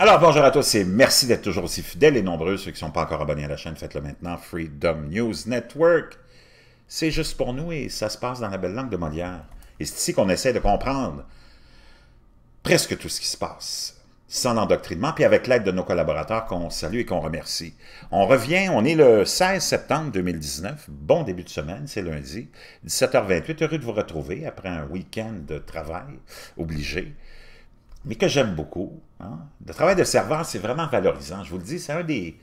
Alors, bonjour à tous et merci d'être toujours aussi fidèles et nombreux. Ceux qui ne sont pas encore abonnés à la chaîne, faites-le maintenant. Freedom News Network. C'est juste pour nous et ça se passe dans la belle langue de Molière. Et c'est ici qu'on essaie de comprendre presque tout ce qui se passe, sans endoctrinement, puis avec l'aide de nos collaborateurs qu'on salue et qu'on remercie. On revient, on est le 16 septembre 2019. Bon début de semaine, c'est lundi. 17h28, heureux de vous retrouver après un week-end de travail obligé mais que j'aime beaucoup. Hein. Le travail de serveur, c'est vraiment valorisant. Je vous le dis, c'est un des...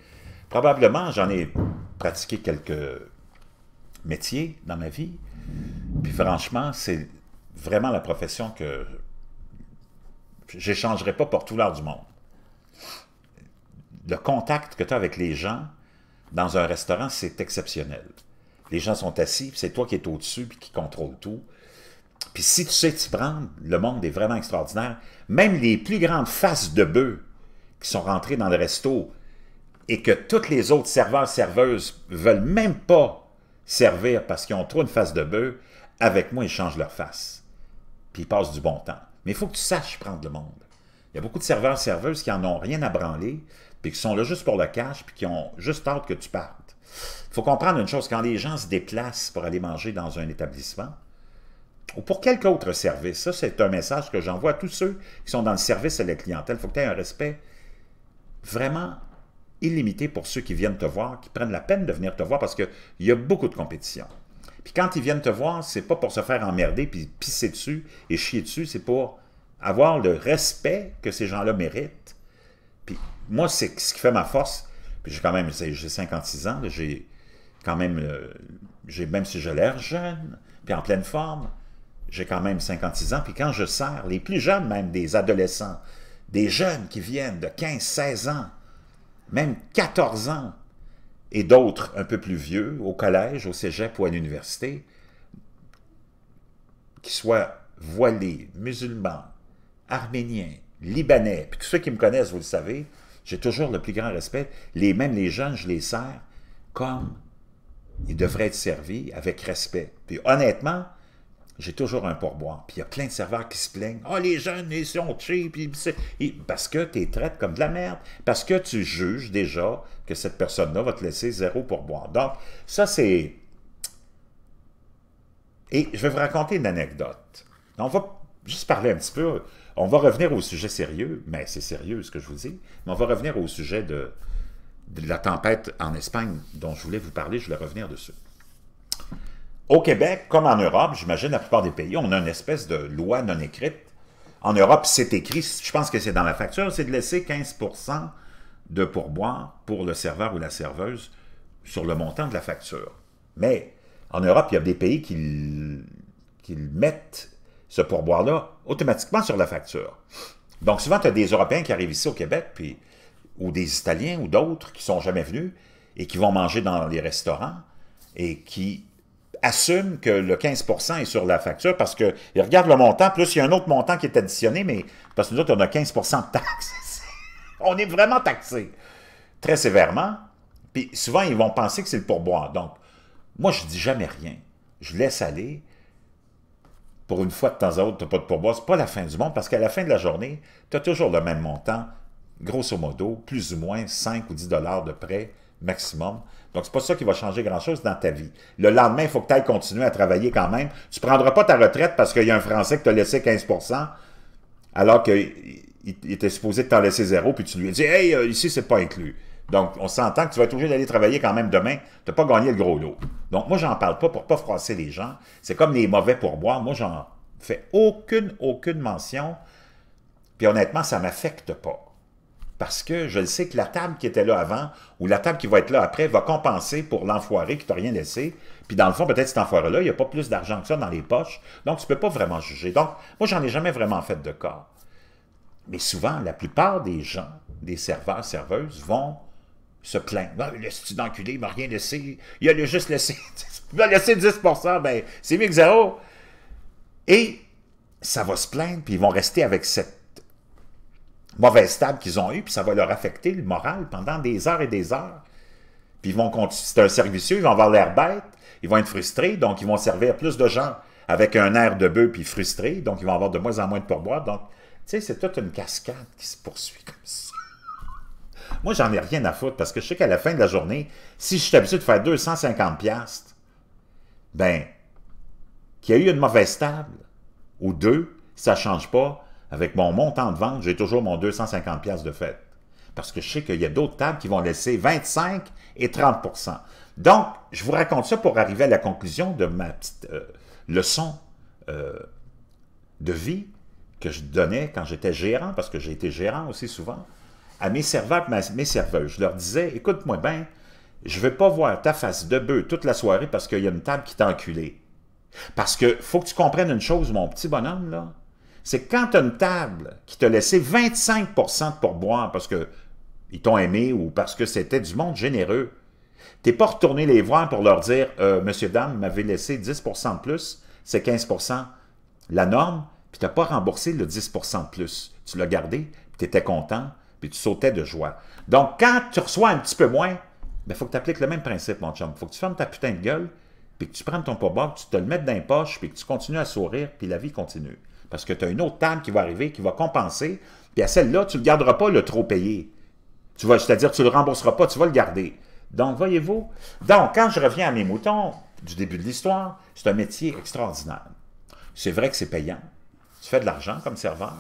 Probablement, j'en ai pratiqué quelques métiers dans ma vie. Puis franchement, c'est vraiment la profession que j'échangerai pas pour tout l'art du monde. Le contact que tu as avec les gens dans un restaurant, c'est exceptionnel. Les gens sont assis, c'est toi qui es au-dessus puis qui contrôle tout. Puis si tu sais t'y prendre, le monde est vraiment extraordinaire. Même les plus grandes faces de bœufs qui sont rentrées dans le resto et que toutes les autres serveurs, serveuses veulent même pas servir parce qu'ils ont trop une face de bœuf, avec moi, ils changent leur face. Puis ils passent du bon temps. Mais il faut que tu saches prendre le monde. Il y a beaucoup de serveurs, serveuses qui en ont rien à branler, puis qui sont là juste pour le cash, puis qui ont juste hâte que tu partes. Il faut comprendre une chose, quand les gens se déplacent pour aller manger dans un établissement, ou pour quelques autre service. Ça, c'est un message que j'envoie à tous ceux qui sont dans le service à la clientèle. Il faut que tu aies un respect vraiment illimité pour ceux qui viennent te voir, qui prennent la peine de venir te voir parce qu'il y a beaucoup de compétition. Puis quand ils viennent te voir, c'est pas pour se faire emmerder, puis pisser dessus et chier dessus, c'est pour avoir le respect que ces gens-là méritent. Puis moi, c'est ce qui fait ma force. Puis j'ai quand même, j'ai 56 ans, j'ai quand même, euh, j'ai même si j'ai l'air jeune, puis en pleine forme, j'ai quand même 56 ans, puis quand je sers les plus jeunes même des adolescents, des jeunes qui viennent de 15, 16 ans, même 14 ans, et d'autres un peu plus vieux, au collège, au cégep ou à l'université, qui soient voilés, musulmans, arméniens, libanais, puis tous ceux qui me connaissent, vous le savez, j'ai toujours le plus grand respect, les, même les jeunes, je les sers comme ils devraient être servis, avec respect. Puis honnêtement, j'ai toujours un pourboire. Puis il y a plein de serveurs qui se plaignent. Ah, oh, les jeunes, ils sont cheap. parce que tu les traites comme de la merde. Parce que tu juges déjà que cette personne-là va te laisser zéro pourboire. Donc, ça, c'est. Et je vais vous raconter une anecdote. On va juste parler un petit peu. On va revenir au sujet sérieux, mais c'est sérieux ce que je vous dis. Mais on va revenir au sujet de, de la tempête en Espagne dont je voulais vous parler. Je vais revenir dessus. Au Québec, comme en Europe, j'imagine la plupart des pays, on a une espèce de loi non écrite. En Europe, c'est écrit, je pense que c'est dans la facture, c'est de laisser 15 de pourboire pour le serveur ou la serveuse sur le montant de la facture. Mais en Europe, il y a des pays qui, qui mettent ce pourboire-là automatiquement sur la facture. Donc souvent, tu as des Européens qui arrivent ici au Québec, puis, ou des Italiens ou d'autres qui sont jamais venus et qui vont manger dans les restaurants et qui assume que le 15 est sur la facture parce qu'ils regarde le montant, plus il y a un autre montant qui est additionné, mais parce que nous autres, on a 15 de taxes. on est vraiment taxé très sévèrement. Puis souvent, ils vont penser que c'est le pourboire. Donc, moi, je dis jamais rien. Je laisse aller. Pour une fois de temps à autre, tu n'as pas de pourboire. n'est pas la fin du monde parce qu'à la fin de la journée, tu as toujours le même montant, grosso modo, plus ou moins 5 ou 10 dollars de prêt maximum. Donc, c'est pas ça qui va changer grand-chose dans ta vie. Le lendemain, il faut que tu ailles continuer à travailler quand même. Tu ne prendras pas ta retraite parce qu'il y a un Français qui t'a laissé 15 alors qu'il était supposé t'en laisser zéro, puis tu lui as dit, « Hey, euh, ici, c'est pas inclus ». Donc, on s'entend que tu vas être obligé travailler quand même demain. Tu n'as pas gagné le gros lot. Donc, moi, j'en parle pas pour ne pas froisser les gens. C'est comme les mauvais pourboires. Moi, j'en fais aucune, aucune mention. Puis honnêtement, ça ne m'affecte pas parce que je le sais que la table qui était là avant ou la table qui va être là après va compenser pour l'enfoiré qui t'a rien laissé. Puis dans le fond, peut-être cet enfoiré-là, il n'y a pas plus d'argent que ça dans les poches. Donc, tu ne peux pas vraiment juger. Donc, moi, j'en ai jamais vraiment fait de corps. Mais souvent, la plupart des gens, des serveurs, serveuses, vont se plaindre. Ah, le student enculé, il m'a rien laissé. Il a juste laissé, il 10 ben, c'est mieux que zéro. Et ça va se plaindre, puis ils vont rester avec cette mauvaise table qu'ils ont eue, puis ça va leur affecter le moral pendant des heures et des heures. Puis ils vont c'est un servicieux, ils vont avoir l'air bête, ils vont être frustrés, donc ils vont servir plus de gens avec un air de bœuf puis frustrés, donc ils vont avoir de moins en moins de pourboire. Donc, tu sais, c'est toute une cascade qui se poursuit comme ça. Moi, j'en ai rien à foutre parce que je sais qu'à la fin de la journée, si je suis habitué de faire 250 piastres, ben, qu'il y a eu une mauvaise table ou deux, ça change pas avec mon montant de vente, j'ai toujours mon 250$ de fête. Parce que je sais qu'il y a d'autres tables qui vont laisser 25 et 30 Donc, je vous raconte ça pour arriver à la conclusion de ma petite euh, leçon euh, de vie que je donnais quand j'étais gérant, parce que j'ai été gérant aussi souvent, à mes serveurs et mes serveuses. Je leur disais, écoute-moi bien, je ne vais pas voir ta face de bœuf toute la soirée parce qu'il y a une table qui t'a enculé. Parce que faut que tu comprennes une chose, mon petit bonhomme, là, c'est quand tu as une table qui t'a laissé 25 de pourboire parce qu'ils t'ont aimé ou parce que c'était du monde généreux, t'es pas retourné les voir pour leur dire euh, Monsieur, dame, m'avait laissé 10 de plus, c'est 15 la norme, puis n'as pas remboursé le 10 de plus. Tu l'as gardé, tu étais content, puis tu sautais de joie. Donc, quand tu reçois un petit peu moins, il ben, faut que tu appliques le même principe, mon chum. faut que tu fermes ta putain de gueule, puis que tu prennes ton pourboire, que tu te le mettes dans les poches, puis que tu continues à sourire, puis la vie continue. Parce que tu as une autre table qui va arriver, qui va compenser. Puis à celle-là, tu ne garderas pas le trop payé. Tu vas, c'est-à-dire tu ne le rembourseras pas, tu vas le garder. Donc, voyez-vous. Donc, quand je reviens à mes moutons du début de l'histoire, c'est un métier extraordinaire. C'est vrai que c'est payant. Tu fais de l'argent comme serveur.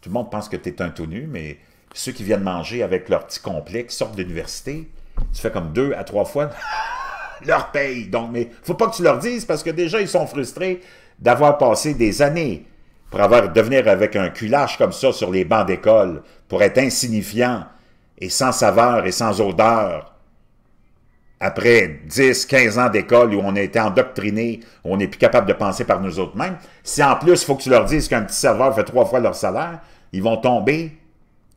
Tout le monde pense que tu es un tout nu, mais ceux qui viennent manger avec leur petit complexe, sortent d'université. tu fais comme deux à trois fois leur paye. Donc, mais faut pas que tu leur dises parce que déjà, ils sont frustrés d'avoir passé des années pour devenir avec un culage comme ça sur les bancs d'école, pour être insignifiant et sans saveur et sans odeur. Après 10, 15 ans d'école où on a été endoctriné, on n'est plus capable de penser par nous autres mêmes, si en plus il faut que tu leur dises qu'un petit serveur fait trois fois leur salaire, ils vont tomber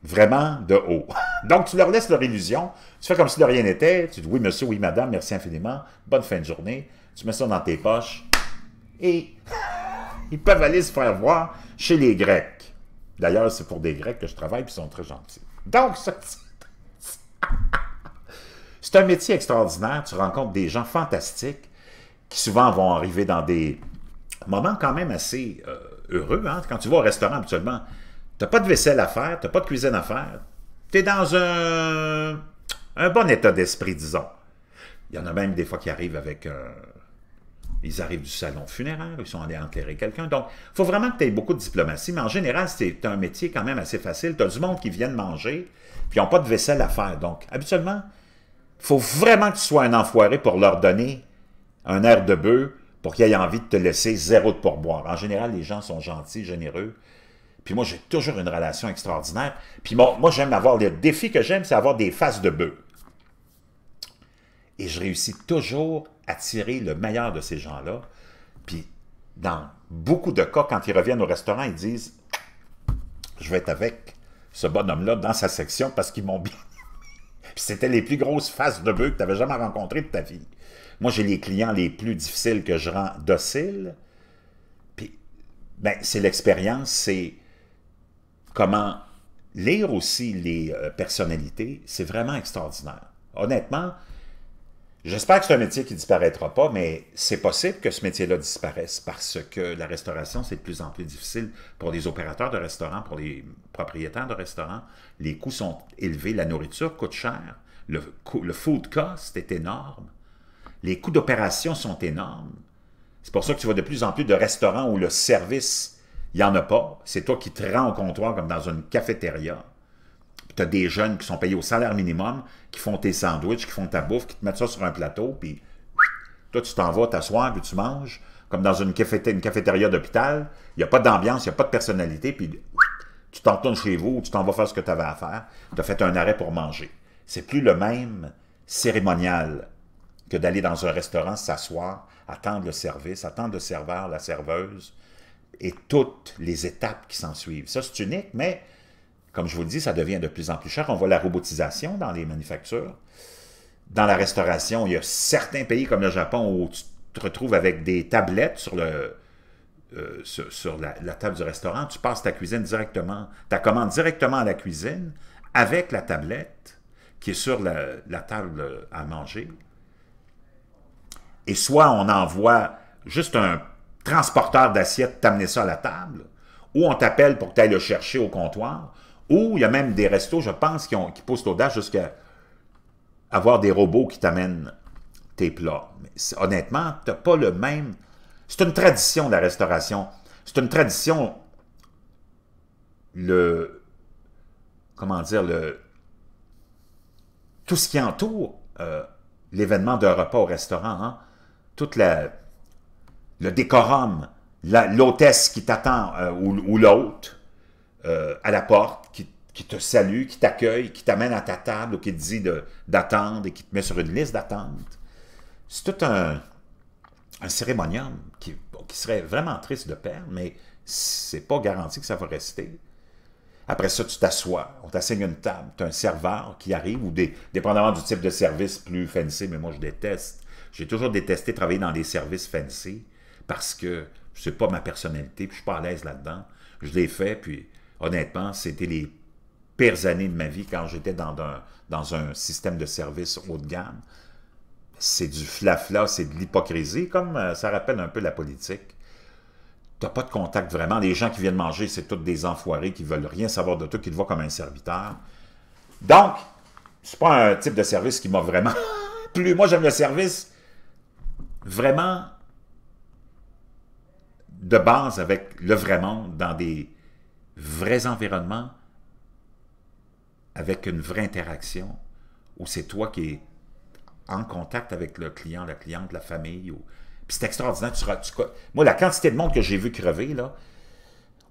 vraiment de haut. Donc, tu leur laisses leur illusion, tu fais comme si de rien n'était, tu dis oui monsieur, oui madame, merci infiniment, bonne fin de journée, tu mets ça dans tes poches et Ils peuvent aller se faire voir chez les Grecs. D'ailleurs, c'est pour des Grecs que je travaille, puis ils sont très gentils. Donc, c'est un métier extraordinaire. Tu rencontres des gens fantastiques qui souvent vont arriver dans des moments quand même assez euh, heureux. Hein. Quand tu vas au restaurant, habituellement, tu n'as pas de vaisselle à faire, tu n'as pas de cuisine à faire. Tu es dans un, un bon état d'esprit, disons. Il y en a même des fois qui arrivent avec un, ils arrivent du salon funéraire, ils sont allés enterrer quelqu'un. Donc, il faut vraiment que tu aies beaucoup de diplomatie, mais en général, c'est un métier quand même assez facile. Tu as du monde qui vient de manger, puis ils n'ont pas de vaisselle à faire. Donc, habituellement, il faut vraiment que tu sois un enfoiré pour leur donner un air de bœuf pour qu'ils aient envie de te laisser zéro de pourboire. En général, les gens sont gentils, généreux. Puis moi, j'ai toujours une relation extraordinaire. Puis moi, moi j'aime avoir... Le défi que j'aime, c'est avoir des faces de bœuf. Et je réussis toujours attirer le meilleur de ces gens-là. Puis, dans beaucoup de cas, quand ils reviennent au restaurant, ils disent « Je vais être avec ce bonhomme-là dans sa section parce qu'ils m'ont bien Puis c'était les plus grosses faces de bœufs que tu avais jamais rencontrées de ta vie. Moi, j'ai les clients les plus difficiles que je rends dociles. Puis, ben, c'est l'expérience, c'est comment lire aussi les euh, personnalités. C'est vraiment extraordinaire. Honnêtement, J'espère que c'est un métier qui disparaîtra pas, mais c'est possible que ce métier-là disparaisse parce que la restauration, c'est de plus en plus difficile pour les opérateurs de restaurants, pour les propriétaires de restaurants. Les coûts sont élevés, la nourriture coûte cher, le, le food cost est énorme, les coûts d'opération sont énormes. C'est pour ça que tu vois de plus en plus de restaurants où le service, il n'y en a pas. C'est toi qui te rends au comptoir comme dans une cafétéria tu as des jeunes qui sont payés au salaire minimum, qui font tes sandwichs, qui font ta bouffe, qui te mettent ça sur un plateau, puis toi, tu t'en vas t'asseoir, puis tu manges, comme dans une, cafétéria, d'hôpital. Il n'y a pas d'ambiance, il n'y a pas de personnalité, puis tu t'entournes chez vous, tu t'en vas faire ce que tu avais à faire, tu as fait un arrêt pour manger. C'est plus le même cérémonial que d'aller dans un restaurant, s'asseoir, attendre le service, attendre le serveur, la serveuse, et toutes les étapes qui s'en suivent. Ça, c'est unique, mais comme je vous dis, ça devient de plus en plus cher. On voit la robotisation dans les manufactures. Dans la restauration, il y a certains pays comme le Japon où tu te retrouves avec des tablettes sur, euh, sur, la, table du restaurant. Tu passes ta cuisine directement, ta commande directement à la cuisine avec la tablette qui est sur la, table à manger. Et soit on envoie juste un transporteur d'assiettes t'amener ça à la table, ou on t'appelle pour que tu ailles le chercher au comptoir, ou il y a même des restos, je pense, qui, qui poussent l'audace jusqu'à avoir des robots qui t'amènent tes plats. Mais honnêtement, tu n'as pas le même... C'est une tradition, la restauration. C'est une tradition... Le... Comment dire? Le... Tout ce qui entoure euh, l'événement d'un repas au restaurant, hein. toute la... le décorum, l'hôtesse qui t'attend euh, ou, ou l'hôte, euh, à la porte, qui, te salue, qui t'accueille, qui t'amène à ta table ou qui te dit d'attendre et qui te met sur une liste d'attente. C'est tout un, un cérémonium qui, serait vraiment triste de perdre, mais c'est pas garanti que ça va rester. Après ça, tu t'assois, on t'assigne une table, tu as un serveur qui arrive, ou dépendamment du type de service plus fancy, mais moi je déteste. J'ai toujours détesté travailler dans des services fancy parce que c'est pas ma personnalité, puis je suis pas à l'aise là-dedans. Je l'ai fait, puis honnêtement, c'était les pires années de ma vie quand j'étais dans un, dans un système de service haut de gamme. C'est du flafla, c'est de l'hypocrisie, comme euh, ça rappelle un peu la politique. T'as pas de contact vraiment. Les gens qui viennent manger, c'est tous des enfoirés qui veulent rien savoir de toi, qui te voient comme un serviteur. Donc, c'est pas un type de service qui m'a vraiment plu. Moi, j'aime le service vraiment de base avec le vrai monde dans des vrais environnements avec une vraie interaction où c'est toi qui es en contact avec le client, la cliente, la famille. Puis c'est extraordinaire. Tu, moi, la quantité de monde que j'ai vu crever, là,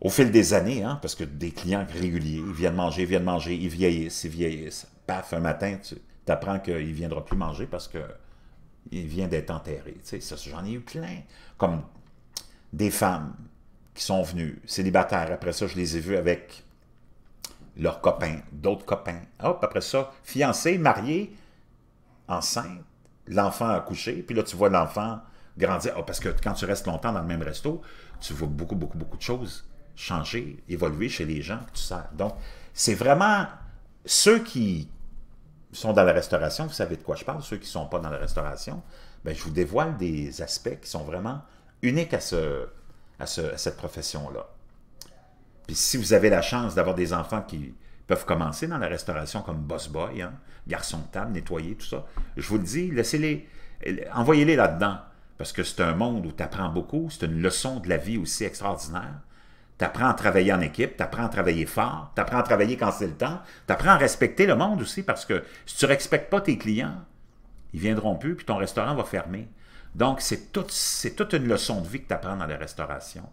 au fil des années, hein, parce que des clients réguliers, ils viennent manger, ils viennent manger, ils vieillissent, ils vieillissent. Paf, un matin, tu apprends qu'il ne viendra plus manger parce que il vient d'être enterré. Tu sais, J'en ai eu plein. Comme des femmes qui sont venus célibataires. Après ça, je les ai vus avec leurs copains, d'autres copains. Hop, après ça, fiancés, mariés, enceintes, l'enfant couché puis là, tu vois l'enfant grandir. Ah, parce que quand tu restes longtemps dans le même resto, tu vois beaucoup, beaucoup, beaucoup de choses changer, évoluer chez les gens que tu sers. Donc, c'est vraiment ceux qui sont dans la restauration, vous savez de quoi je parle, ceux qui ne sont pas dans la restauration, bien, je vous dévoile des aspects qui sont vraiment uniques à ce, à, cette profession-là. Puis si vous avez la chance d'avoir des enfants qui peuvent commencer dans la restauration comme boss boy, hein, garçon de table, nettoyer, tout ça, je vous le dis, laissez-les, envoyez-les là-dedans. Parce que c'est un monde où tu apprends beaucoup, c'est une leçon de la vie aussi extraordinaire. Tu apprends à travailler en équipe, tu apprends à travailler fort, tu apprends à travailler quand c'est le temps, tu apprends à respecter le monde aussi parce que si tu ne respectes pas tes clients, ils ne viendront plus, puis ton restaurant va fermer. Donc, c'est toute une leçon de vie que tu apprends dans la restauration.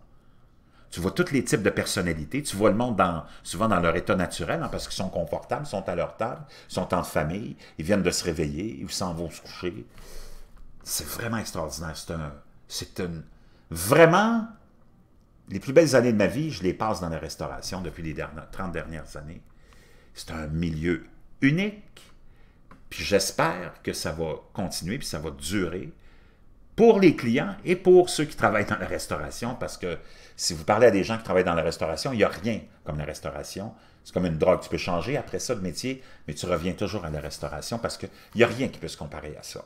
Tu vois tous les types de personnalités, tu vois le monde souvent dans leur état naturel, hein, parce qu'ils sont confortables, sont à leur table, sont en famille, ils viennent de se réveiller, ils s'en vont se coucher. C'est vraiment extraordinaire. C'est c'est une... Vraiment, les plus belles années de ma vie, je les passe dans la restauration depuis les dernières, 30 dernières années. C'est un milieu unique, puis j'espère que ça va continuer, puis ça va durer, pour les clients et pour ceux qui travaillent dans la restauration, parce que si vous parlez à des gens qui travaillent dans la restauration, il n'y a rien comme la restauration. C'est comme une drogue, tu peux changer après ça de métier, mais tu reviens toujours à la restauration parce qu'il n'y a rien qui peut se comparer à ça.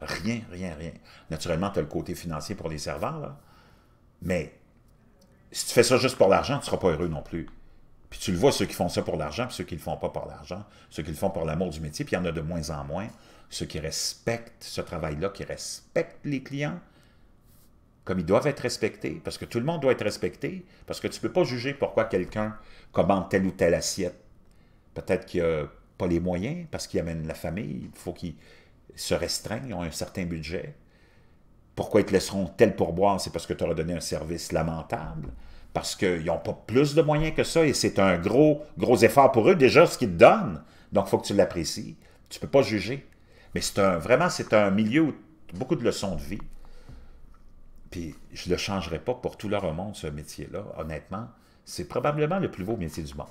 Rien, rien, rien. Naturellement, tu as le côté financier pour les serveurs, mais si tu fais ça juste pour l'argent, tu ne seras pas heureux non plus. Puis tu le vois, ceux qui font ça pour l'argent, puis ceux qui ne le font pas pour l'argent, ceux qui le font pour l'amour du métier, puis il y en a de moins en moins ceux qui respectent ce travail-là, qui respectent les clients, comme ils doivent être respectés, parce que tout le monde doit être respecté, parce que tu ne peux pas juger pourquoi quelqu'un commande telle ou telle assiette. Peut-être qu'il n'a pas les moyens, parce qu'il amène la famille, il faut qu'il se restreigne, ils ont un certain budget. Pourquoi ils te laisseront tel pourboire, c'est parce que tu auras donné un service lamentable, parce qu'ils n'ont pas plus de moyens que ça, et c'est un gros, gros effort pour eux, déjà, ce qu'ils te donnent. Donc, il faut que tu l'apprécies. Tu ne peux pas juger. Mais c'est vraiment, c'est un milieu où beaucoup de leçons de vie. Puis je ne le changerai pas pour tout le monde, ce métier-là. Honnêtement, c'est probablement le plus beau métier du monde.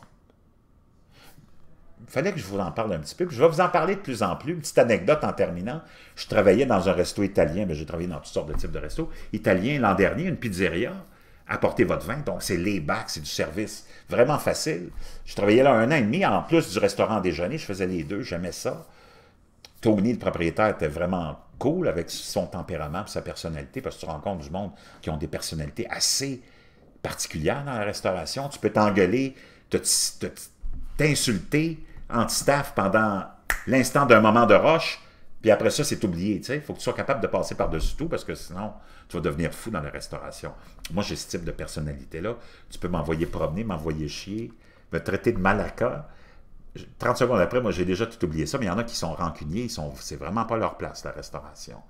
Il fallait que je vous en parle un petit peu. je vais vous en parler de plus en plus. Une petite anecdote en terminant. Je travaillais dans un resto italien. mais j'ai travaillé dans toutes sortes de types de restos. Italien, l'an dernier, une pizzeria. Apportez votre vin. Donc, c'est les bacs, c'est du service. Vraiment facile. Je travaillais là un an et demi. En plus du restaurant déjeuner, je faisais les deux. J'aimais ça. Tony, le propriétaire, était vraiment cool avec son tempérament sa personnalité, parce que tu rencontres du monde qui ont des personnalités assez particulières dans la restauration. Tu peux t'engueuler, t'insulter anti-staff pendant l'instant d'un moment de roche, puis après ça, c'est oublié. Il faut que tu sois capable de passer par-dessus tout, parce que sinon, tu vas devenir fou dans la restauration. Moi, j'ai ce type de personnalité-là. Tu peux m'envoyer promener, m'envoyer chier, me traiter de malaka 30 secondes après, moi, j'ai déjà tout oublié ça, mais il y en a qui sont rancuniers, c'est vraiment pas leur place, la restauration.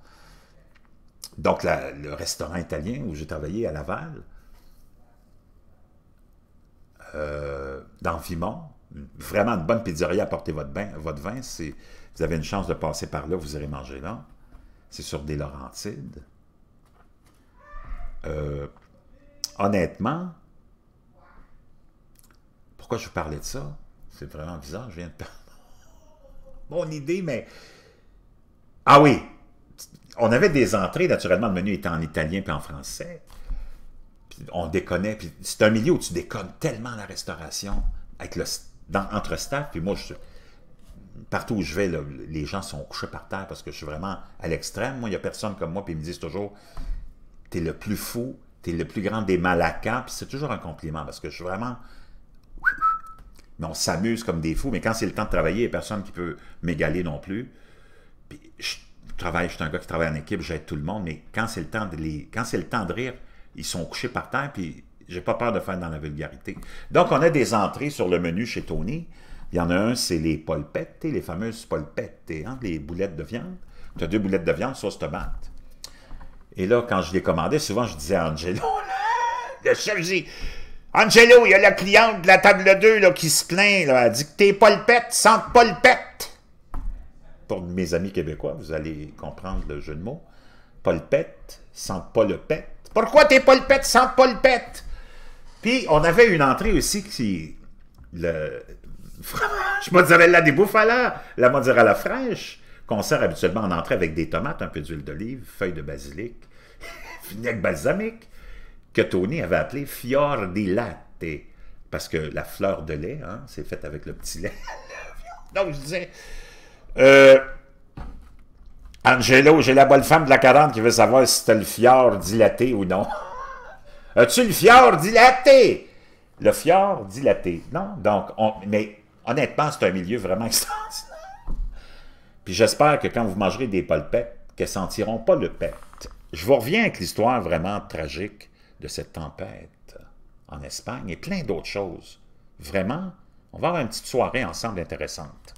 Donc, le restaurant italien où j'ai travaillé à Laval, euh, dans Vimont, vraiment une bonne pizzeria, apportez votre, votre vin, vous avez une chance de passer par là, vous irez manger là. C'est sur des Laurentides. Euh, honnêtement, pourquoi je vous parlais de ça? C'est vraiment bizarre, je viens de perdre mon idée, mais... Ah oui, on avait des entrées, naturellement, le menu était en italien puis en français. on déconnait, puis c'est un milieu où tu déconnes tellement la restauration, avec le, dans, entre staff, puis moi, partout où je vais, les gens sont couchés par terre parce que je suis vraiment à l'extrême. Moi, il n'y a personne comme moi, puis ils me disent toujours, t'es le plus fou, t'es le plus grand des malacas puis c'est toujours un compliment parce que je suis vraiment mais on s'amuse comme des fous. Mais quand c'est le temps de travailler, il n'y a personne qui peut m'égaler non plus. Puis je travaille, je suis un gars qui travaille en équipe, j'aide tout le monde, mais quand c'est le temps de les, quand c'est le temps de rire, ils sont couchés par terre, puis j'ai pas peur de faire dans la vulgarité. Donc, on a des entrées sur le menu chez Tony. Il y en a un, c'est les polpettes, les fameuses polpettes, hein, les boulettes de viande. Tu as deux boulettes de viande, sauce tomate. Et là, quand je les commandais, souvent, je disais à Angelo, le chef, je Angelo, il y a la cliente de la table 2 qui se plaint. Là. Elle dit que t'es pas le pet, Pour mes amis québécois, vous allez comprendre le jeu de mots. Pas sans pet, Pourquoi t'es pas le pet, Puis, on avait une entrée aussi qui... Le fromage mozzarella des bouffala, la mozzarella fraîche, qu'on sert habituellement en entrée avec des tomates, un peu d'huile d'olive, feuilles de basilic, vinaigre balsamique, que Tony avait appelé Fior di parce que la fleur de lait, hein, c'est faite avec le petit lait. Donc, je disais, euh, Angelo, j'ai la bonne femme de la 40 qui veut savoir si as le fior dilaté ou non. As-tu le fior dilaté? Le fior dilaté, non? Donc, on, mais honnêtement, c'est un milieu vraiment extraordinaire. Puis j'espère que quand vous mangerez des polpettes, qu'elles sentiront pas le pet. Je vous reviens avec l'histoire vraiment tragique de cette tempête en Espagne et plein d'autres choses. Vraiment, on va avoir une petite soirée ensemble intéressante.